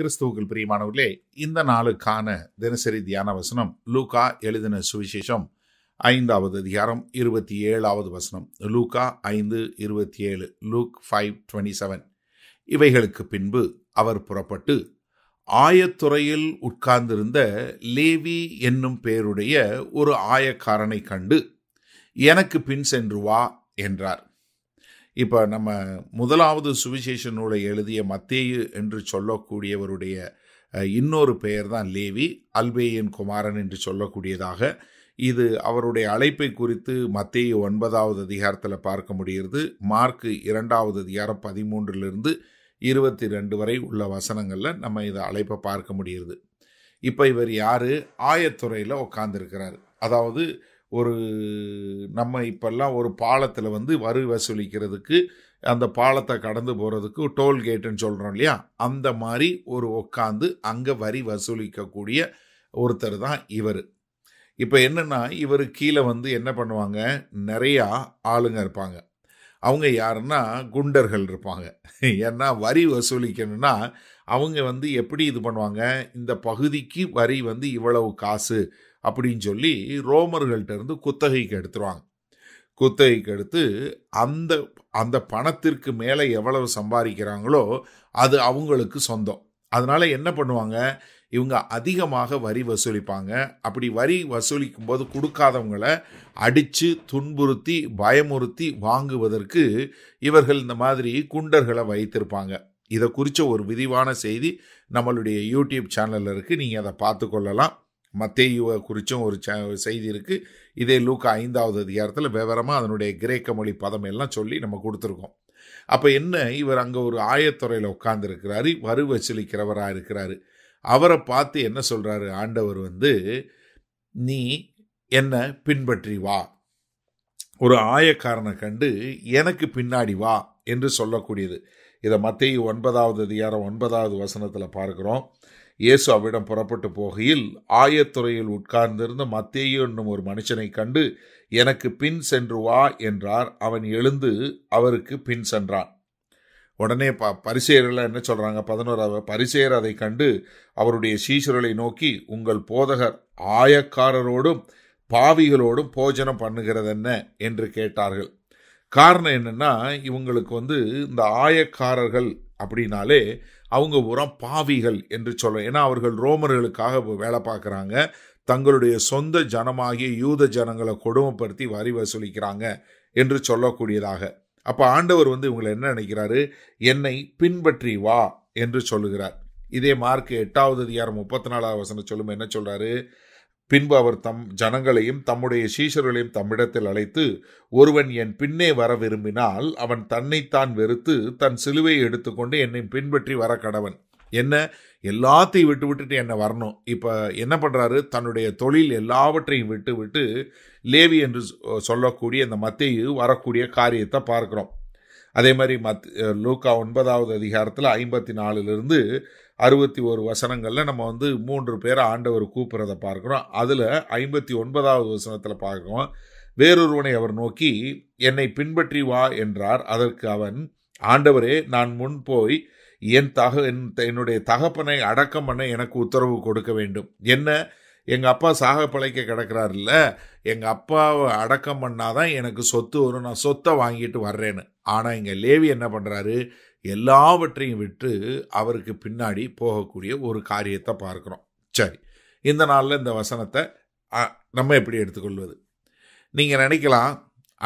கிறிஸ்துவுக்கள் பிரியமானவர்களே இந்த நாளுக்கான தினசரி தியான வசனம் லூகா எழுதின சுவிசேஷம் ஐந்தாவது அதிகாரம் இருபத்தி ஏழாவது வசனம் லூகா ஐந்து இருபத்தி ஏழு லூக் ஃபைவ் டுவெண்ட்டி செவன் இவைகளுக்கு பின்பு அவர் புறப்பட்டு ஆயத்துறையில் உட்கார்ந்திருந்த லேவி என்னும் பெயருடைய ஒரு ஆயக்காரனை கண்டு எனக்கு பின் சென்று வா என்றார் இப்போ நம்ம முதலாவது சுவிசேஷ நூலை எழுதிய மத்தேயு என்று சொல்லக்கூடியவருடைய இன்னொரு பெயர் தான் லேவி அல்பேயின் குமாரன் என்று சொல்லக்கூடியதாக இது அவருடைய அழைப்பை குறித்து மத்தேயு ஒன்பதாவது அதிகாரத்தில் பார்க்க முடிகிறது மார்க்கு இரண்டாவது அதிகாரம் பதிமூன்றிலிருந்து இருபத்தி ரெண்டு வரை உள்ள வசனங்களில் நம்ம இதை அழைப்பை பார்க்க முடிகிறது இப்போ இவர் யார் ஆயத்துறையில் உட்காந்துருக்கிறார் அதாவது ஒரு நம்ம இப்போல்லாம் ஒரு பாலத்தில் வந்து வரி வசூலிக்கிறதுக்கு அந்த பாலத்தை கடந்து போகிறதுக்கு டோல்கேட்டுன்னு சொல்கிறோம் இல்லையா அந்த மாதிரி ஒரு உட்காந்து அங்கே வரி வசூலிக்கக்கூடிய ஒருத்தர் தான் இவர் இப்போ என்னென்னா இவர் கீழே வந்து என்ன பண்ணுவாங்க நிறையா ஆளுங்க இருப்பாங்க அவங்க யாருன்னா குண்டர்கள் இருப்பாங்க ஏன்னா வரி வசூலிக்கணும்னா அவங்க வந்து எப்படி இது பண்ணுவாங்க இந்த பகுதிக்கு வரி வந்து இவ்வளவு காசு அப்படின்னு சொல்லி ரோமர்கள்ட்ட இருந்து குத்தகைக்கு எடுத்துருவாங்க குத்தகைக்கு எடுத்து அந்த அந்த பணத்திற்கு மேலே எவ்வளவு சம்பாதிக்கிறாங்களோ அது அவங்களுக்கு சொந்தம் அதனால் என்ன பண்ணுவாங்க இவங்க அதிகமாக வரி வசூலிப்பாங்க அப்படி வரி வசூலிக்கும் போது கொடுக்காதவங்களை அடித்து துன்புறுத்தி பயமுறுத்தி வாங்குவதற்கு இவர்கள் இந்த மாதிரி குண்டர்களை வைத்திருப்பாங்க இதை குறித்த ஒரு விரிவான செய்தி நம்மளுடைய யூடியூப் சேனலில் இருக்குது நீங்கள் அதை பார்த்து கொள்ளலாம் மத்தேயுவை குறித்தும் ஒரு செய்தி இருக்குது இதே லூக்கா ஐந்தாவது அதிகாரத்தில் விவரமாக அதனுடைய கிரேக்க மொழி பதம் எல்லாம் சொல்லி நம்ம கொடுத்துருக்கோம் அப்போ என்ன இவர் அங்கே ஒரு ஆயத்துறையில் உட்கார்ந்துருக்கிறாரு வசூலிக்கிறவராக இருக்கிறாரு அவரை பார்த்து என்ன சொல்கிறாரு ஆண்டவர் வந்து நீ என்னை பின்பற்றி வா ஒரு ஆயக்காரனை கண்டு எனக்கு பின்னாடி வா என்று சொல்லக்கூடியது இதை மத்திய ஒன்பதாவது அதிகாரம் ஒன்பதாவது வசனத்தில் பார்க்குறோம் இயேசு அவ்விடம் புறப்பட்டு போகையில் ஆயத்துறையில் உட்கார்ந்திருந்த மத்தேயு என்னும் ஒரு மனுஷனை கண்டு எனக்கு பின் சென்று வா என்றார் அவன் எழுந்து அவருக்கு பின் சென்றான் உடனே ப பரிசேரில் என்ன சொல்கிறாங்க பதினோராவது பரிசேர் அதை கண்டு அவருடைய சீசுரலை நோக்கி உங்கள் போதகர் ஆயக்காரரோடும் பாவிகளோடும் போஜனம் பண்ணுகிறதென்ன என்று கேட்டார்கள் காரணம் என்னென்னா இவங்களுக்கு வந்து இந்த ஆயக்காரர்கள் அப்படின்னாலே அவங்க உரம் பாவிகள் என்று சொல்ல ஏன்னா அவர்கள் ரோமர்களுக்காக வேலை பார்க்குறாங்க தங்களுடைய சொந்த ஜனமாகிய யூத ஜனங்களை கொடுமைப்படுத்தி வரி வசூலிக்கிறாங்க என்று சொல்லக்கூடியதாக அப்போ ஆண்டவர் வந்து இவங்களை என்ன நினைக்கிறாரு என்னை பின்பற்றி வா என்று சொல்லுகிறார் இதே மார்க் எட்டாவது அதிகாரம் முப்பத்தி நாலாவது வசனம் சொல்லும் என்ன சொல்கிறாரு பின்பு அவர் தம் ஜனங்களையும் தம்முடைய சீஷர்களையும் தம்மிடத்தில் அழைத்து ஒருவன் என் பின்னே வர விரும்பினால் அவன் தன்னைத்தான் வெறுத்து தன் சிலுவையை எடுத்துக்கொண்டு என்னை பின்பற்றி வர கடவன் என்ன எல்லாத்தையும் விட்டு விட்டுட்டு என்னை வரணும் இப்போ என்ன பண்ணுறாரு தன்னுடைய தொழில் எல்லாவற்றையும் விட்டு விட்டு லேவி என்று சொல்லக்கூடிய இந்த மத்திய வரக்கூடிய காரியத்தை பார்க்குறோம் அதே மாதிரி மத் லூக்கா ஒன்பதாவது அதிகாரத்தில் ஐம்பத்தி நாலுலேருந்து அறுபத்தி ஒரு வசனங்களில் நம்ம வந்து மூன்று பேரை ஆண்டவர் கூப்பிட்றத பார்க்குறோம் அதில் ஐம்பத்தி ஒன்பதாவது வசனத்தில் பார்க்குறோம் வேறொருவனை அவர் நோக்கி என்னை பின்பற்றி வா என்றார் அதற்கு அவன் ஆண்டவரே நான் முன் போய் என் தக என் என்னுடைய தகப்பனை அடக்கம் பண்ண எனக்கு உத்தரவு கொடுக்க வேண்டும் என்ன எங்கள் அப்பா சாக பிழைக்க கிடக்கிறாருல்ல எங்கள் அப்பாவை அடக்கம் பண்ணாதான் எனக்கு சொத்து வரும் நான் சொத்தை வாங்கிட்டு வர்றேன்னு ஆனால் இங்கே லேவி என்ன பண்ணுறாரு எல்லாவற்றையும் விட்டு அவருக்கு பின்னாடி போகக்கூடிய ஒரு காரியத்தை பார்க்குறோம் சரி இந்த நாளில் இந்த வசனத்தை நம்ம எப்படி எடுத்துக்கொள்வது நீங்கள் நினைக்கலாம்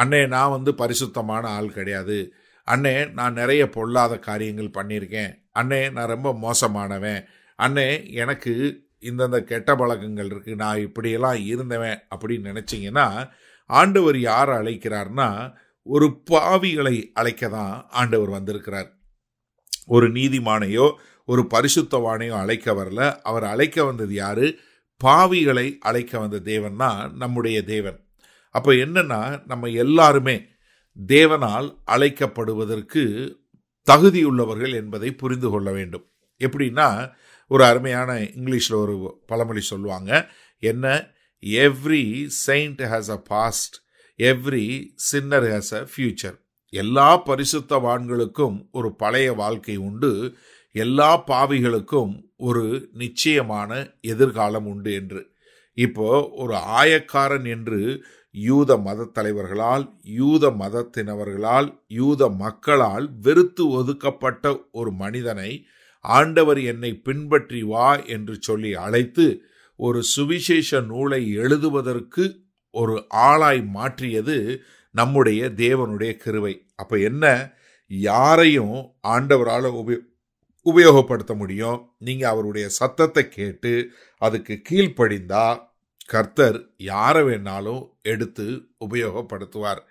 அண்ணே நான் வந்து பரிசுத்தமான ஆள் கிடையாது அண்ணே நான் நிறைய பொல்லாத காரியங்கள் பண்ணியிருக்கேன் அண்ணே நான் ரொம்ப மோசமானவன் அண்ணே எனக்கு இந்தந்த கெட்ட பழக்கங்கள் இருக்குது நான் இப்படியெல்லாம் இருந்தவன் அப்படின்னு நினச்சிங்கன்னா ஆண்டவர் யார் அழைக்கிறார்னா ஒரு பாவிகளை அழைக்க தான் ஆண்டவர் வந்திருக்கிறார் ஒரு நீதிமானையோ ஒரு பரிசுத்தவானையோ அழைக்க வரல அவர் அழைக்க வந்தது யார் பாவிகளை அழைக்க வந்த தேவன்னா நம்முடைய தேவன் அப்போ என்னென்னா நம்ம எல்லாருமே தேவனால் அழைக்கப்படுவதற்கு தகுதியுள்ளவர்கள் என்பதை புரிந்து கொள்ள வேண்டும் எப்படின்னா ஒரு அருமையான இங்கிலீஷில் ஒரு பழமொழி சொல்லுவாங்க என்ன every saint has a past every sinner has a future எல்லா பரிசுத்தவான்களுக்கும் ஒரு பழைய வாழ்க்கை உண்டு எல்லா பாவிகளுக்கும் ஒரு நிச்சயமான எதிர்காலம் உண்டு என்று இப்போ ஒரு ஆயக்காரன் என்று யூத மத தலைவர்களால் யூத மதத்தினவர்களால் யூத மக்களால் வெறுத்து ஒதுக்கப்பட்ட ஒரு மனிதனை ஆண்டவர் என்னை பின்பற்றி வா என்று சொல்லி அழைத்து ஒரு சுவிசேஷ நூலை எழுதுவதற்கு ஒரு ஆளாய் மாற்றியது நம்முடைய தேவனுடைய கிருவை அப்போ என்ன யாரையும் ஆண்டவரால் உபயோ உபயோகப்படுத்த முடியும் நீங்கள் அவருடைய சத்தத்தை கேட்டு அதுக்கு கீழ்ப்படிந்தா கர்த்தர் யாரை வேணாலும் எடுத்து உபயோகப்படுத்துவார்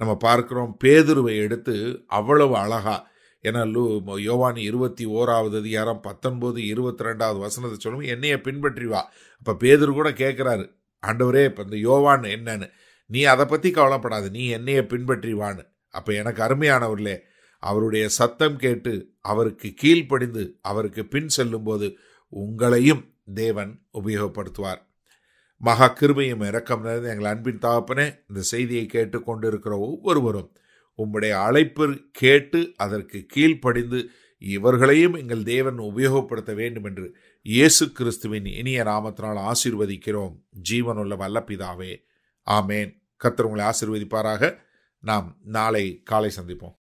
நம்ம பார்க்குறோம் பேதுருவை எடுத்து அவ்வளவு அழகாக ஏன்னா லூ யோவானி இருபத்தி ஓராவது அதிகாரம் பத்தொன்பது இருபத்தி ரெண்டாவது வசனத்தை சொல்லும் என்னையை பின்பற்றி வா இப்போ பேதர் கூட கேட்குறாரு ஆண்டவரே இப்போ இந்த யோவான் என்னன்னு நீ அதை பற்றி கவலைப்படாது நீ என்னையை பின்பற்றி வான்னு அப்போ எனக்கு அருமையானவர்களே அவருடைய சத்தம் கேட்டு அவருக்கு கீழ்ப்படிந்து அவருக்கு பின் செல்லும்போது உங்களையும் தேவன் உபயோகப்படுத்துவார் மகா கிருமையும் இறக்கம் நிறைந்த எங்கள் அன்பின் தாப்பனே இந்த செய்தியை கேட்டுக்கொண்டிருக்கிற ஒவ்வொருவரும் உம்முடைய அழைப்பு கேட்டு அதற்கு கீழ்ப்படிந்து இவர்களையும் எங்கள் தேவன் உபயோகப்படுத்த வேண்டும் என்று இயேசு கிறிஸ்துவின் இனிய நாமத்தினால் ஆசீர்வதிக்கிறோம் ஜீவனுள்ள வல்லப்பிதாவே ஆமேன் கத்தர் உங்களை ஆசீர்வதிப்பாராக நாம் நாளை காலை சந்திப்போம்